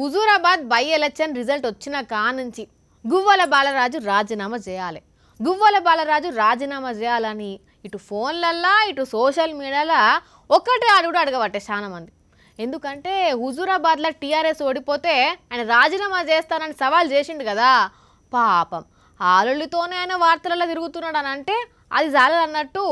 Huzurabad by election result వచ్చిన కానుంచి గువ్వల బాలరాజు రాజీనామా చేయాలి గువ్వల బాలరాజు రాజీనామా చేయాలని ఇటు ఫోన్లల్లా ఇటు సోషల్ మీడియాలో ఒక్కటే అడుగుడు అడగబట్టే చాలామంది ఎందుకంటే హుజూరాబాద్లో టీఆర్ఎస్ ఓడిపోతే ఆయన రాజీనామా చేస్తానని సవాల్ చేసిండు కదా పాపం ఆలుళ్ళతోనే ఆయన వార్తలలో తిరుగుతున్నాడు అని అంటే అది జాలదన్నట్టు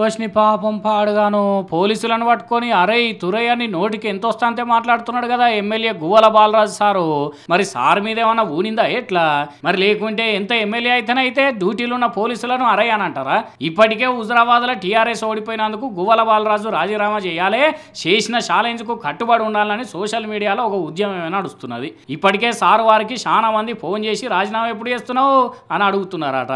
కోసిని పాపం పాడుగాను పోలీసులను పట్టుకొని అరై తురై అని నోటికి ఎంత వస్తాంతే మాట్లాడుతున్నాడు కదా ఎమ్మెల్యే గువ్వల బాలరాజు సారు మరి సార్ మీద ఏమన్నా ఊనిందా ఎట్లా మరి లేకుంటే ఎంత ఎమ్మెల్యే అయితేనైతే డ్యూటీలు ఉన్న పోలీసులను అరై అని అంటారా ఇప్పటికే హుజరాబాద్లో టీఆర్ఎస్ ఓడిపోయినందుకు గువ్వల బాలరాజు రాజీనామా చేయాలి చేసిన ఛాలెంజ్కు కట్టుబడి ఉండాలని సోషల్ మీడియాలో ఒక ఉద్యమమే నడుస్తున్నది ఇప్పటికే సార్ వారికి చాలా మంది ఫోన్ చేసి రాజీనామా ఎప్పుడు చేస్తున్నావు అని అడుగుతున్నారట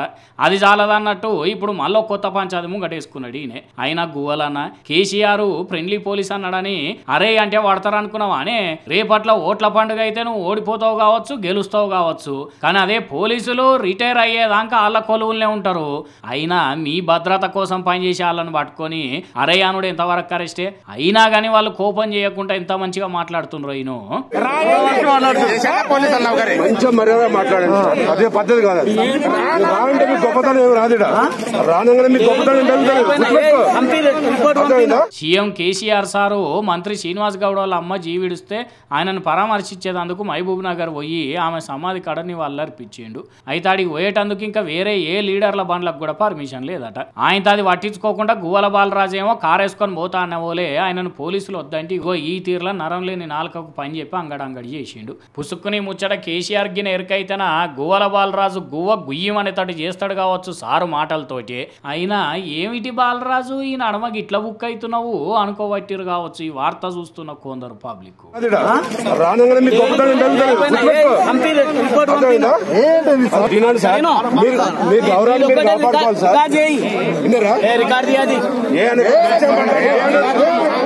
అది చాలదన్నట్టు ఇప్పుడు మళ్ళీ కొత్త పంచాది ముంగటేసుకున్నాడు రెడీనే ఆయన గువ్వలన్న కేసీఆర్ ఫ్రెండ్లీ పోలీస్ అన్నాడని అరే అంటే వాడతారనుకున్నావా అనే రేపట్ల ఓట్ల పండుగ అయితే నువ్వు ఓడిపోతావు కావచ్చు గెలుస్తావు కావచ్చు కానీ అదే పోలీసులు రిటైర్ అయ్యేదాకా వాళ్ళ కొలువులనే ఉంటారు అయినా మీ భద్రత కోసం పనిచేసే వాళ్ళని పట్టుకొని అరే అనుడు ఎంతవరకు అరెస్టే అయినా కానీ వాళ్ళు కోపం చేయకుండా ఎంత మంచిగా మాట్లాడుతున్నారు ఈయన కొంచెం అదే పద్ధతి కాదు రావంటే గొప్పతనం ఏమి రాదు రానంగానే మీ గొప్పతనం సీఎం కేసీఆర్ సారు మంత్రి శ్రీనివాస్ గౌడ్ వాళ్ళ అమ్మ జీవిడిస్తే ఆయనను పరామర్శించేందుకు మహబూబ్ నగర్ పోయి ఆమె సమాధి కడని వాళ్ళు అర్పించిండు అయితే ఆడికి పోయేటందుకు ఇంకా వేరే ఏ లీడర్ల బండ్లకు కూడా పర్మిషన్ లేదట ఆయన తది పట్టించుకోకుండా గువ్వల బాలరాజు ఏమో కారేసుకొని పోతా అన్నవోలే ఆయనను పోలీసులు వద్దంటే ఇగో ఈ తీరులో నరం లేని నాలుకకు పని చెప్పి అంగడంగడి చేసిండు పుసుక్కుని ముచ్చట కేసీఆర్ గిన ఎరుకైతేనా గువ్వల బాలరాజు గువ్వ గుయ్యం తడు చేస్తాడు కావచ్చు సారు మాటలతోటి అయినా ఏమిటి బాల బాలరాజు ఈ నడమకి ఇట్లా బుక్ అవుతున్నావు అనుకోబట్టిరు కావచ్చు ఈ వార్త చూస్తున్న కొందరు పబ్లిక్ రికార్డు